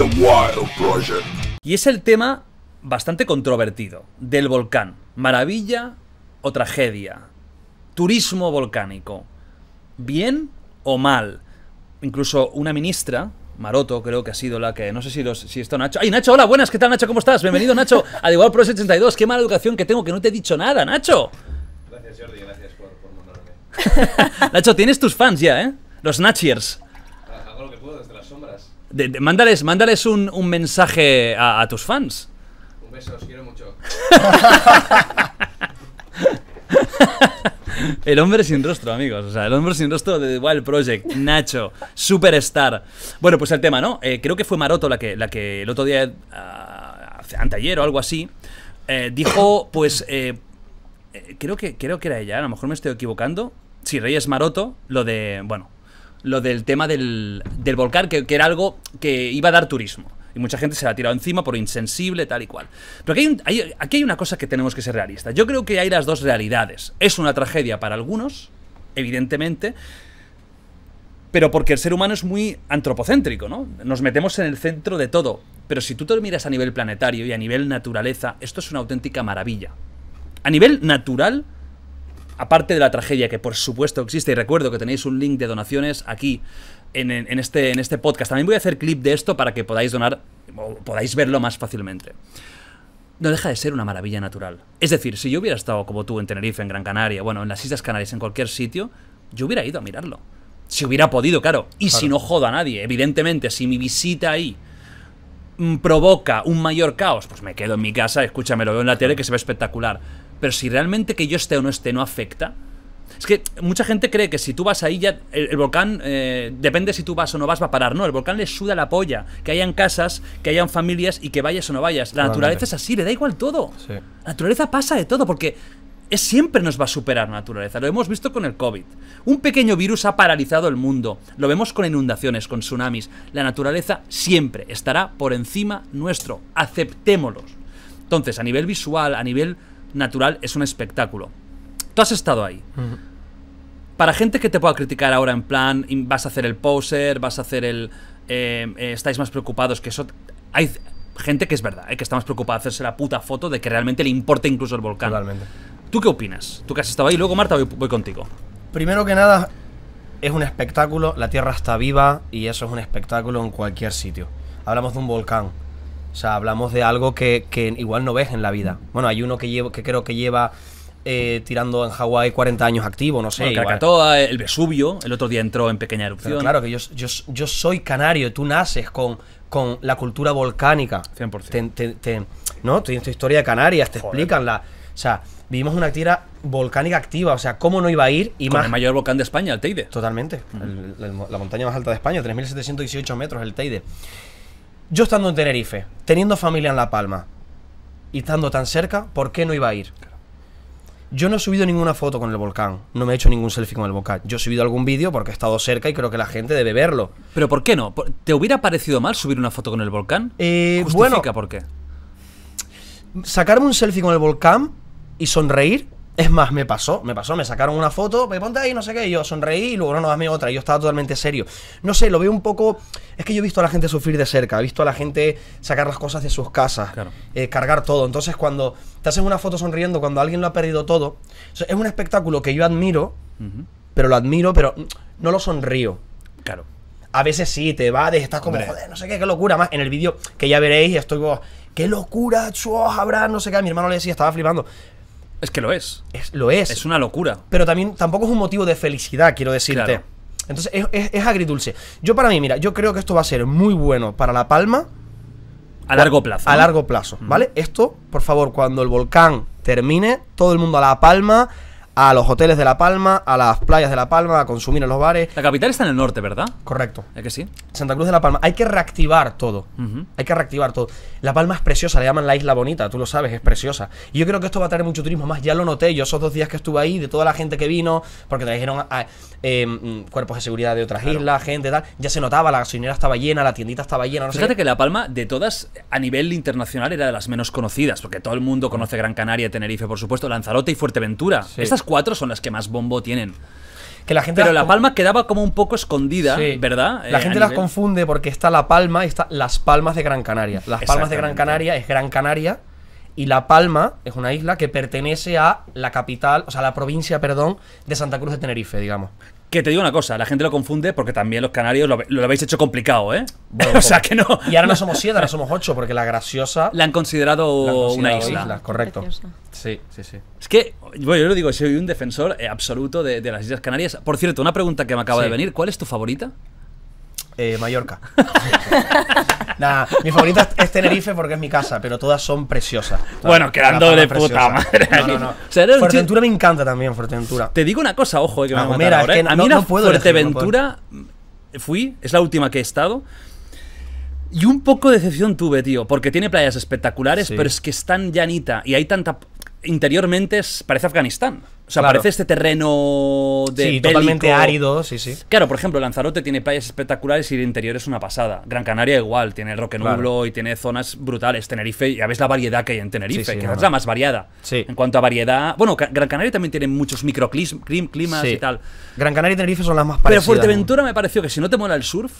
Wild Y es el tema bastante controvertido del volcán. Maravilla o tragedia. Turismo volcánico. Bien o mal. Incluso una ministra, Maroto creo que ha sido la que... No sé si, los, si esto Nacho. ¡Ay, Nacho! Hola, buenas. ¿Qué tal, Nacho? ¿Cómo estás? Bienvenido, Nacho, a The World Pro 82. Qué mala educación que tengo que no te he dicho nada, Nacho. Gracias, Jordi. Gracias por, Nacho, tienes tus fans ya, ¿eh? Los Nachiers mándales, mándales un, mensaje a, tus fans. Un beso, os quiero mucho. el hombre sin rostro, amigos. O sea, el hombre sin rostro de The Wild Project, Nacho, superstar. Bueno, pues el tema, ¿no? Eh, creo que fue Maroto la que, la que el otro día, uh, anteayer o algo así, eh, dijo, pues, eh, creo, que, creo que era ella, a lo mejor me estoy equivocando. Si Reyes Maroto, lo de, bueno, lo del tema del, del volcán, que, era algo que iba a dar turismo. Y mucha gente se la ha tirado encima por insensible, tal y cual. Pero aquí hay, aquí hay una cosa que tenemos que ser realistas. Yo creo que hay las dos realidades. Es una tragedia para algunos, evidentemente, pero porque el ser humano es muy antropocéntrico, ¿no? Nos metemos en el centro de todo. Pero si tú te miras a nivel planetario y a nivel naturaleza, esto es una auténtica maravilla. A nivel natural, aparte de la tragedia que por supuesto existe, y recuerdo que tenéis un link de donaciones aquí en, este, en este podcast, también voy a hacer clip de esto para que podáis donar, podáis verlo más fácilmente. No deja de ser una maravilla natural. Es decir, si yo hubiera estado como tú en Tenerife, en Gran Canaria, bueno, en las Islas Canarias, en cualquier sitio, yo hubiera ido a mirarlo. Si hubiera podido, claro. Y si no jodo a nadie, evidentemente, si mi visita ahí mm, provoca un mayor caos, pues me quedo en mi casa, escúchame, lo veo en la tele que se ve espectacular pero si realmente que yo esté o no esté no afecta, es que mucha gente cree que si tú vas ahí ya. El, volcán, eh, depende si tú vas o no vas, va a parar. No, el volcán le suda la polla. Que hayan casas, que hayan familias y que vayas o no vayas. La naturaleza es así, le da igual todo. La naturaleza pasa de todo porque es, siempre nos va a superar la naturaleza. Lo hemos visto con el COVID. Un pequeño virus ha paralizado el mundo. Lo vemos con inundaciones, con tsunamis. La naturaleza siempre estará por encima nuestro. Aceptémoslo. Entonces, a nivel visual, a nivel natural es un espectáculo. Tú has estado ahí. Para gente que te pueda criticar ahora en plan, vas a hacer el poser, vas a hacer el... Eh, eh, estáis más preocupados que eso... Hay gente que es verdad, eh, que está más preocupada de hacerse la puta foto de que realmente le importa incluso el volcán. Totalmente. ¿Tú qué opinas? Tú que has estado ahí, luego Marta voy contigo. Primero que nada, es un espectáculo, la Tierra está viva y eso es un espectáculo en cualquier sitio. Hablamos de un volcán, o sea, hablamos de algo que, que igual no ves en la vida. Bueno, hay uno que, llevo, que creo que lleva eh, tirando en Hawái 40 años activo, no sé. Bueno, Krakatoa, el Vesubio, el otro día entró en pequeña erupción. claro, que yo, yo, yo, soy canario, tú naces con, con la cultura volcánica. 100%. Te, te, ¿No? Tienes tu historia de Canarias, te explican la. O sea, vivimos una tira volcánica activa, o sea, ¿cómo no iba a ir? Y Con más... el mayor volcán de España, el Teide. Totalmente, la montaña más alta de España, 3.718 metros, el Teide. Yo estando en Tenerife, teniendo familia en La Palma y estando tan cerca, ¿por qué no iba a ir? Yo no he subido ninguna foto con el volcán, no me he hecho ningún selfie con el volcán. Yo he subido algún vídeo porque he estado cerca y creo que la gente debe verlo. ¿Pero por qué no? ¿Te hubiera parecido mal subir una foto con el volcán? Eh, Justifica por qué. Sacarme un selfie con el volcán y sonreír es más, me pasó, me pasó, me sacaron una foto, me ponte ahí, no sé qué, yo sonreí y luego no, dame otra, y yo estaba totalmente serio. No sé, lo veo un poco... Es que yo he visto a la gente sufrir de cerca, he visto a la gente sacar las cosas de sus casas, eh, cargar todo. Entonces cuando te hacen una foto sonriendo, cuando alguien lo ha perdido todo, es un espectáculo que yo admiro, pero lo admiro, pero no lo sonrío. Claro a veces sí, te va, estás como, joder, no sé qué, qué locura. Más en el vídeo que ya veréis, estoy como qué locura, chuos, habrá, no sé qué. mi hermano le decía, estaba flipando. Es que lo es. es lo es. Es una locura. Pero también tampoco es un motivo de felicidad, quiero decirte. Entonces es, agridulce. Yo para mí, mira, yo creo que esto va a ser muy bueno para La Palma. A largo plazo. A largo plazo, ¿vale? Esto, por favor, cuando el volcán termine, todo el mundo a La Palma, a los hoteles de La Palma, a las playas de La Palma, a consumir en los bares. La capital está en el norte, ¿verdad? Correcto. ¿Es que sí? Santa Cruz de La Palma. Hay que reactivar todo. Hay que reactivar todo. La Palma es preciosa, le llaman la isla bonita, tú lo sabes, es preciosa. Y yo creo que esto va a traer mucho turismo más. Ya lo noté, yo esos dos días que estuve ahí, de toda la gente que vino, porque trajeron em, cuerpos de seguridad de otras islas, gente tal, ya se notaba, la gasolinera estaba llena, la tiendita estaba llena. No Fíjate que La Palma, de todas, a nivel internacional, era de las menos conocidas, porque todo el mundo conoce Gran Canaria, Tenerife, por supuesto, Lanzarote y Fuerteventura cuatro son las que más bombo tienen. Que la gente Pero La Palma quedaba como un poco escondida, ¿verdad? La eh, gente las confunde porque está La Palma y está Las Palmas de Gran Canaria. Las Palmas de Gran Canaria es Gran Canaria y La Palma es una isla que pertenece a la capital, o sea, la provincia, perdón, de Santa Cruz de Tenerife, digamos. Que te digo una cosa, la gente lo confunde porque también los canarios lo, habéis hecho complicado, ¿eh? o pues, sea que no. Y ahora no somos siete, ahora somos ocho, porque la graciosa. La han considerado, una isla. correcto. Sí, sí, sí. Es que, bueno, yo lo digo, soy un defensor eh, absoluto de, las Islas Canarias. Por cierto, una pregunta que me acaba de venir: ¿cuál es tu favorita? Eh, Mallorca. mi favorita es Tenerife porque es mi casa, pero todas son preciosas. Bueno, quedando de puta madre. Fuerteventura me encanta también, Fuerteventura. Te digo una cosa, ojo, eh, que me va ah, eh. a mí no, Fuerteventura mm, fui, es la última que he estado. Y un poco de decepción tuve, tío, porque tiene playas espectaculares, pero es que es tan llanita y hay tanta... Interiormente es, parece Afganistán. O sea, parece este terreno de. totalmente árido, sí, sí. Claro, por ejemplo, Lanzarote tiene playas espectaculares y el interior es una pasada. Gran Canaria igual, tiene Roque Nublo y tiene zonas brutales. Tenerife, ya ves la variedad que hay en Tenerife, que es la más variada. Sí. En cuanto a variedad. Bueno, Gran Canaria también tiene muchos microclimas y tal. Gran Canaria y Tenerife son las más parecidas. Pero Fuerteventura me pareció que si no te mola el surf.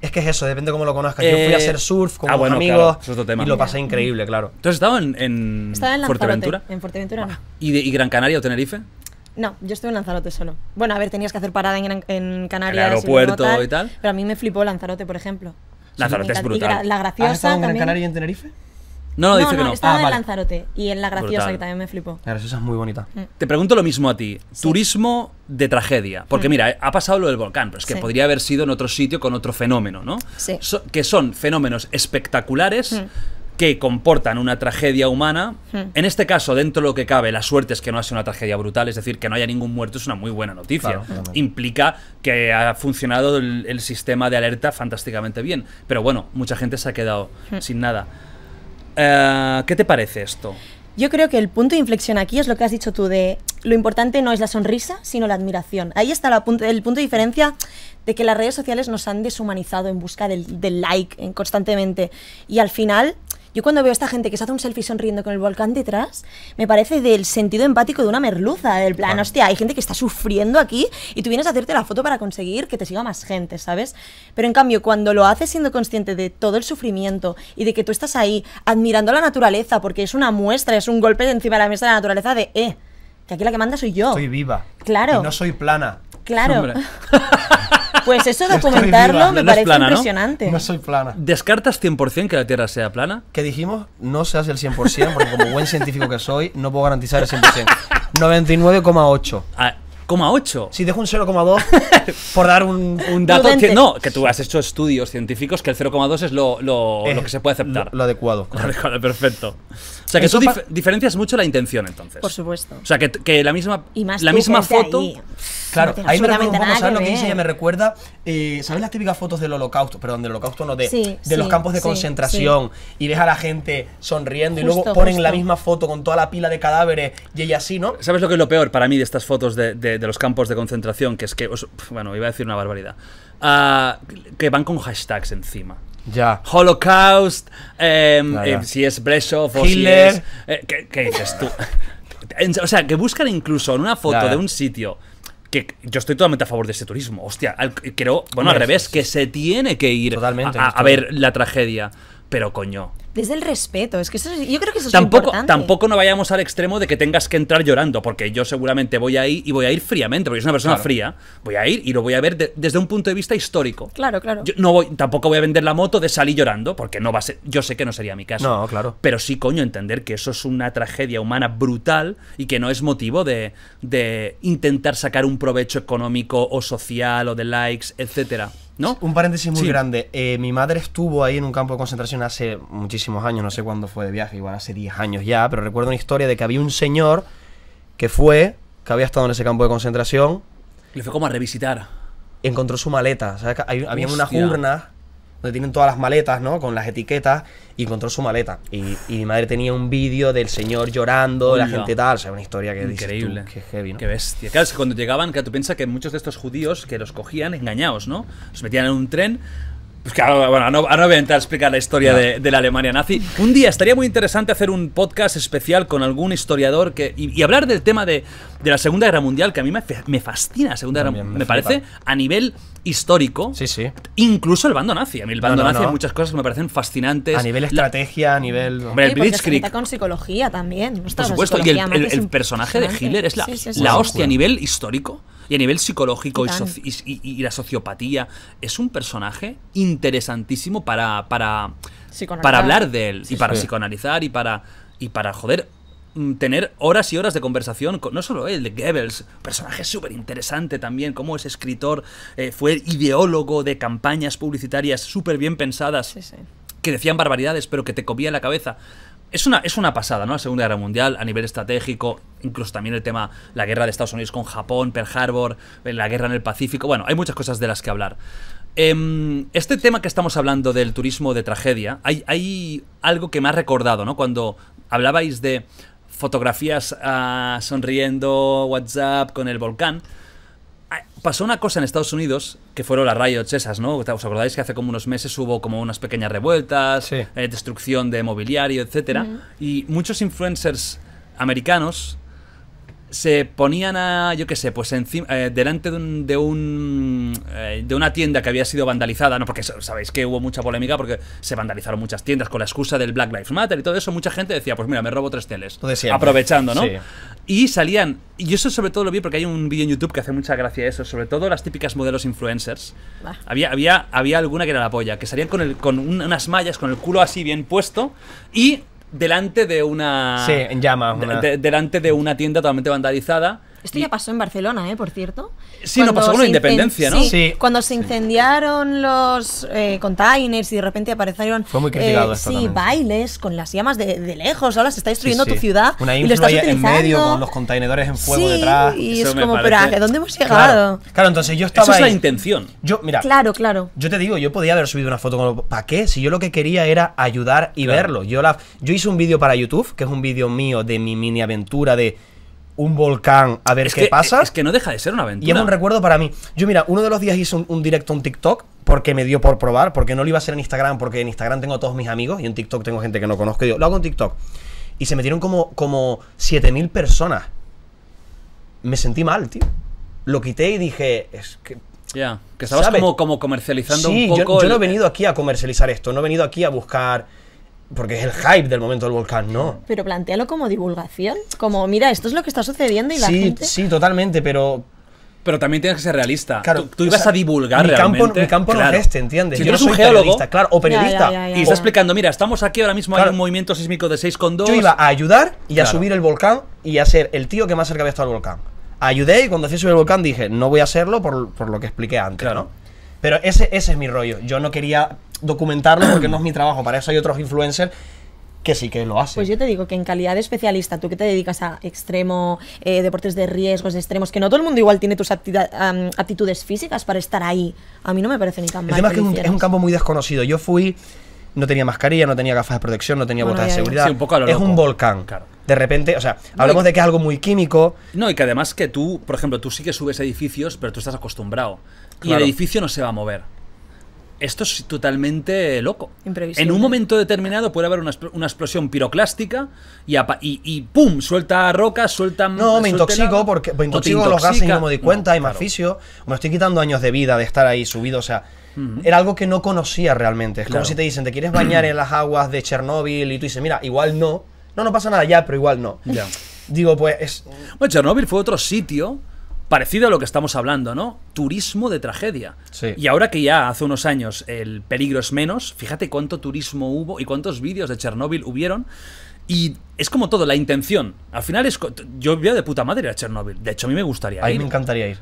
Es que es eso, depende cómo lo conozcas. Yo fui a eh, hacer surf con ah, bueno, amigos y lo pasé increíble, mm. claro. ¿Tú has estado en, Fuerteventura? En Fuerteventura, ¿Y Gran Canaria o Tenerife? No, yo estuve en Lanzarote solo. Bueno, a ver, tenías que hacer parada en, en Canarias. El aeropuerto y, tal, Pero a mí me flipó Lanzarote, por ejemplo. Lanzarote es brutal. la graciosa. ¿Has estado en Canarias y en Tenerife? No, no, dice no, que no. Estaba ah, en Lanzarote y en La Graciosa, que también me flipó. La Graciosa es muy bonita. Mm. Te pregunto lo mismo a ti. Turismo de tragedia. Porque mm. mira, ha pasado lo del volcán, pero es que podría haber sido en otro sitio con otro fenómeno, ¿no? Sí. que son fenómenos espectaculares. Mm que comportan una tragedia humana. Hmm. En este caso, dentro de lo que cabe, la suerte es que no ha sido una tragedia brutal, es decir, que no haya ningún muerto es una muy buena noticia. Implica que ha funcionado el, sistema de alerta fantásticamente bien. Pero bueno, mucha gente se ha quedado hmm. sin nada. Eh, ¿Qué te parece esto? Yo creo que el punto de inflexión aquí es lo que has dicho tú de lo importante no es la sonrisa, sino la admiración. Ahí está el punto de diferencia de que las redes sociales nos han deshumanizado en busca del, like constantemente. Y al final yo cuando veo a esta gente que se hace un selfie sonriendo con el volcán detrás, me parece del sentido empático de una merluza, del plan, hostia, hay gente que está sufriendo aquí y tú vienes a hacerte la foto para conseguir que te siga más gente, ¿sabes? Pero en cambio, cuando lo haces siendo consciente de todo el sufrimiento y de que tú estás ahí admirando la naturaleza, porque es una muestra, es un golpe de encima de la mesa de la naturaleza de, eh, que aquí la que manda soy yo. Soy viva. Claro. Y no soy plana. Claro. Pues eso documentarlo no me parece impresionante. ¿no? soy plana. ¿Descartas 100% que la Tierra sea plana? ¿Qué dijimos? No se hace el 100%, porque como buen científico que soy, no puedo garantizar el 100%. 99,8. 0,8. Si dejo un 0,2 por dar un, dato. Que, no, que tú has hecho estudios científicos que el 0,2 es eh, lo, que se puede aceptar. Lo, adecuado. perfecto. O sea que Eso tú diferencias mucho la intención entonces. Por supuesto. O sea que, la misma, y más la misma foto. Claro, ahí me recuerda ¿sabes lo que me recuerda, eh, ¿sabes las típicas fotos del holocausto? Perdón, del holocausto no, de, de los campos de concentración y deja a la gente sonriendo y luego ponen la misma foto con toda la pila de cadáveres y ella así, ¿no? ¿Sabes lo que es lo peor para mí de estas fotos de de los campos de concentración, que es que, bueno, iba a decir una barbaridad, ah, que van con hashtags encima. Ya. Holocaust, em, em, si es Bresov o si eh, ¿qué, dices tú? o sea, que buscan incluso en una foto de un sitio que yo estoy totalmente a favor de ese turismo. Hostia, creo, bueno, al revés, que se tiene que ir a ver la tragedia. Pero coño, desde el respeto. Es que eso, yo creo que eso tampoco, es importante. Tampoco no vayamos al extremo de que tengas que entrar llorando, porque yo seguramente voy a ir y voy a ir fríamente, porque es una persona fría. Voy a ir y lo voy a ver desde un punto de vista histórico. Claro, claro. Yo no voy, tampoco voy a vender la moto de salir llorando, porque no va a ser, yo sé que no sería mi caso. No, claro. Pero sí, coño, entender que eso es una tragedia humana brutal y que no es motivo de, de intentar sacar un provecho económico o social o de likes, etcétera. ¿No? Un paréntesis muy grande. Eh, mi madre estuvo ahí en un campo de concentración hace muchísimos años, no sé cuándo fue de viaje, igual hace 10 años ya, pero recuerdo una historia de que había un señor que fue, que había estado en ese campo de concentración. Le fue como a revisitar. Encontró su maleta. había unas urnas donde tienen todas las maletas, ¿no? Con las etiquetas, y encontró su maleta. Y, mi madre tenía un vídeo del señor llorando, la gente tal, o sea, una historia que Increíble. qué heavy, bestia. Claro, es que cuando llegaban, claro, tú piensas que muchos de estos judíos que los cogían engañados, ¿no? Los metían en un tren, pues claro, bueno, no, voy a explicar la historia de, la Alemania nazi. Un día estaría muy interesante hacer un podcast especial con algún historiador que, y hablar del tema de, de la Segunda Guerra Mundial, que a mí me, fascina la Segunda Guerra Me, parece a nivel histórico, sí, sí. incluso el bando nazi. A mí el bando nazi hay muchas cosas que me parecen fascinantes. A nivel estrategia, a nivel... Hombre, el Blitzkrieg... con psicología también. Por supuesto, y el, personaje de Hitler es la, hostia a nivel histórico y a nivel psicológico y, la sociopatía. Es un personaje interesantísimo para, para, para hablar de él y para psicoanalizar y para, y para, joder, Mm, tener horas y horas de conversación con no solo él, de Goebbels, personaje súper interesante también, como es escritor, eh, fue ideólogo de campañas publicitarias súper bien pensadas, que decían barbaridades, pero que te comía la cabeza. Es una, es una pasada, ¿no? La Segunda Guerra Mundial a nivel estratégico, incluso también el tema, la guerra de Estados Unidos con Japón, Pearl Harbor, eh, la guerra en el Pacífico, bueno, hay muchas cosas de las que hablar. Em, este tema que estamos hablando del turismo de tragedia, hay, hay algo que me ha recordado, ¿no? Cuando hablabais de fotografías ah, sonriendo, WhatsApp con el volcán. Ah, pasó una cosa en Estados Unidos, que fueron las riots esas, ¿no? ¿Os acordáis que hace como unos meses hubo como unas pequeñas revueltas, eh, destrucción de mobiliario, etcétera? Y muchos influencers americanos se ponían a, yo qué sé, pues encima, eh, delante de, un, eh, de, una tienda que había sido vandalizada, ¿no? Porque sabéis que hubo mucha polémica porque se vandalizaron muchas tiendas con la excusa del Black Lives Matter y todo eso. Mucha gente decía, pues mira, me robo tres teles. Aprovechando, ¿no? Y salían, y eso sobre todo lo vi porque hay un vídeo en YouTube que hace mucha gracia eso, sobre todo las típicas modelos influencers. Había, había, había alguna que era la polla, que salían con, con unas mallas, con el culo así bien puesto y delante de una. Sí, en llamas. delante de una tienda totalmente vandalizada esto ya pasó en Barcelona, ¿eh? Por cierto. Sí, cuando no pasó con la independencia, ¿no? Sí, Cuando se incendiaron los eh, containers y de repente aparecieron. Fue muy criticado eh, Sí, bailes con las llamas de, lejos. Ahora se está destruyendo tu ciudad. Una y lo estás en medio con los contenedores en fuego detrás. Y es como, pero dónde hemos llegado? Claro, entonces yo estaba. Esa es la intención. Yo, mira. Claro, claro. Yo te digo, yo podía haber subido una foto con. ¿Para qué? Si yo lo que quería era ayudar y verlo. Yo, la, yo hice un vídeo para YouTube, que es un vídeo mío de mi mini aventura de un volcán a ver qué pasa. Es que no deja de ser una aventura. Y es un recuerdo para mí. Yo, mira, uno de los días hice un, directo en TikTok porque me dio por probar, porque no lo iba a hacer en Instagram, porque en Instagram tengo a todos mis amigos y en TikTok tengo gente que no conozco. Y digo, lo hago en TikTok. Y se metieron como, como 7000 personas. Me sentí mal, tío. Lo quité y dije, es que ya, que estabas como, comercializando un poco. yo no he venido aquí a comercializar esto, no he venido aquí a buscar porque es el hype del momento del volcán, ¿no? Pero plantealo como divulgación, como mira, esto es lo que está sucediendo y la gente... Sí, totalmente, pero... Pero también tienes que ser realista. Claro, tú, ibas a divulgar mi realmente. Campo, mi campo es este, ¿entiendes? yo no soy geólogo, claro, o periodista. y está explicando, mira, estamos aquí ahora mismo, hay un movimiento sísmico de 6,2. Yo iba a ayudar y a subir el volcán y a ser el tío que más cerca había estado al volcán. Ayudé y cuando hacía subir el volcán dije, no voy a hacerlo por, lo que expliqué antes, claro. ¿no? Pero ese, ese es mi rollo. Yo no quería documentarlo porque no es mi trabajo. Para eso hay otros influencers que sí que lo hacen Pues yo te digo que en calidad de especialista, tú que te dedicas a extremo, eh, deportes de riesgos, de extremos, que no todo el mundo igual tiene tus actitudes físicas para estar ahí. A mí no me parece ni tan mal. es que es un, es un, campo muy desconocido. Yo fui, no tenía mascarilla, no tenía gafas de protección, no tenía botas de seguridad. es un volcán. De repente, o sea, hablamos de que es algo muy químico. No, y que además que tú, por ejemplo, tú sí que subes edificios, pero tú estás acostumbrado. Y el edificio no se va a mover esto es totalmente loco. En un momento determinado puede haber una, explosión piroclástica y, y, ¡pum! Suelta roca suelta. No, me intoxico porque me intoxico los gases y no me doy cuenta no, y me Me estoy quitando años de vida de estar ahí subido, o sea. Era algo que no conocía realmente. Es claro. como si te dicen, ¿te quieres bañar en las aguas de Chernóbil? Y tú dices, mira, igual no. No, no pasa nada ya, pero igual no. Ya. Digo, pues Bueno, Chernóbil fue otro sitio parecido a lo que estamos hablando, ¿no? Turismo de tragedia. Y ahora que ya hace unos años el peligro es menos, fíjate cuánto turismo hubo y cuántos vídeos de Chernóbil hubieron. Y es como todo, la intención. Al final es. Yo veo de puta madre a Chernóbil. De hecho, a mí me gustaría ir. A me encantaría ir.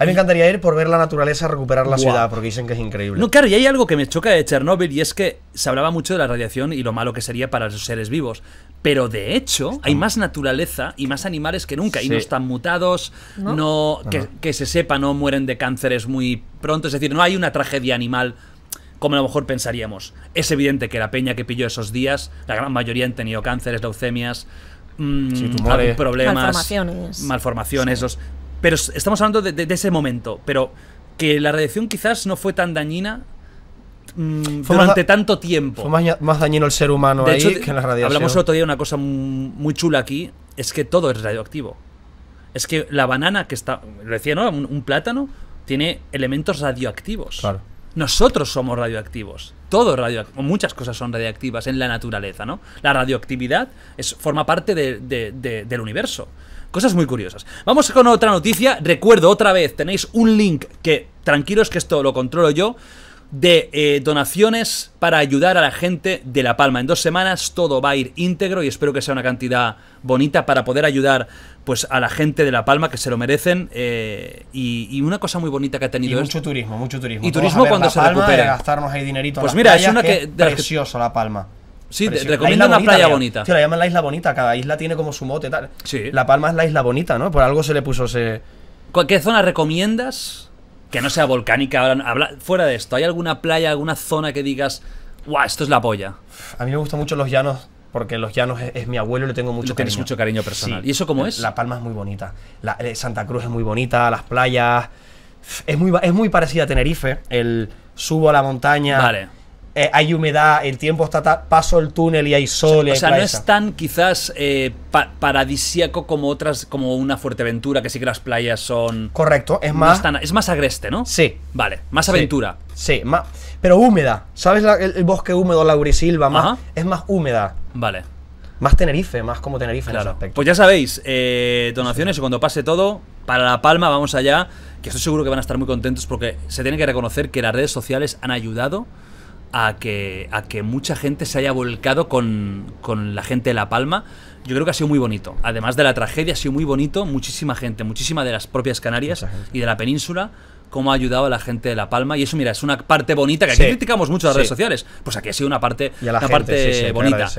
A mí me encantaría ir por ver la naturaleza, recuperar la ciudad, porque dicen que es increíble. No, claro, y hay algo que me choca de Chernóbil y es que se hablaba mucho de la radiación y lo malo que sería para los seres vivos. Pero de hecho, hay más naturaleza y más animales que nunca. Y no están mutados, no, que, se sepa, no mueren de cánceres muy pronto. Es decir, no hay una tragedia animal como a lo mejor pensaríamos. Es evidente que la peña que pilló esos días, la gran mayoría han tenido cánceres, leucemias, mm, problemas, malformaciones, malformaciones pero estamos hablando de, ese momento. Pero que la radiación quizás no fue tan dañina mm, durante tanto tiempo. Fue más, dañino el ser humano ahí que la radiación. Hablamos el otro día de una cosa muy chula aquí, es que todo es radioactivo. Es que la banana que está, lo decía, ¿no? Un, plátano tiene elementos radioactivos. Nosotros somos radioactivos. Todo radioactivo, muchas cosas son radioactivas en la naturaleza, ¿no? La radioactividad forma parte del universo. Cosas muy curiosas. Vamos con otra noticia. Recuerdo otra vez, tenéis un link que, tranquilos que esto lo controlo yo, de eh, donaciones para ayudar a la gente de La Palma. En dos semanas todo va a ir íntegro y espero que sea una cantidad bonita para poder ayudar pues a la gente de La Palma que se lo merecen eh, y, una cosa muy bonita que ha tenido y mucho turismo mucho turismo y turismo cuando se recupera gastarnos ahí dinerito pues mira es una que, precioso preciosa La Palma Sí, te una playa bonita. Sí, la llaman la Isla Bonita. Cada isla tiene como su mote tal. Sí. La Palma es la Isla Bonita, ¿no? Por algo se le puso ese. ¿Qué zona recomiendas que no sea volcánica? Ahora, fuera de esto, ¿hay alguna playa, alguna zona que digas, guau, esto es la polla? A mí me gustan mucho los llanos porque Los Llanos es, mi abuelo y le tengo mucho cariño. mucho cariño personal. ¿Y eso cómo es? La Palma es muy bonita. Eh, Santa Cruz es muy bonita, las playas. Es muy, es muy parecida a Tenerife. El subo a la montaña. Vale. Eh, hay humedad, el tiempo está paso el túnel y hay sol. O sea, o sea no es tan quizás eh, paradisiaco paradisíaco como otras, como una Fuerteventura, que sí que las playas son. Correcto, es más. es más agreste, ¿no? Sí. Vale, más aventura. Sí, más, pero húmeda. ¿Sabes el, bosque húmedo, la Más, es más húmeda. Vale. Más Tenerife, más como Tenerife en aspecto. Pues ya sabéis, eh, donaciones y cuando pase todo, para La Palma vamos allá, que estoy seguro que van a estar muy contentos porque se tiene que reconocer que las redes sociales han ayudado a que, a que mucha gente se haya volcado con, con la gente de La Palma. Yo creo que ha sido muy bonito. Además de la tragedia, ha sido muy bonito. Muchísima gente, muchísima de las propias Canarias y de la península cómo ha ayudado a la gente de La Palma. Y eso, mira, es una parte bonita que aquí criticamos mucho las redes sociales. Pues aquí ha sido una parte, una parte bonita.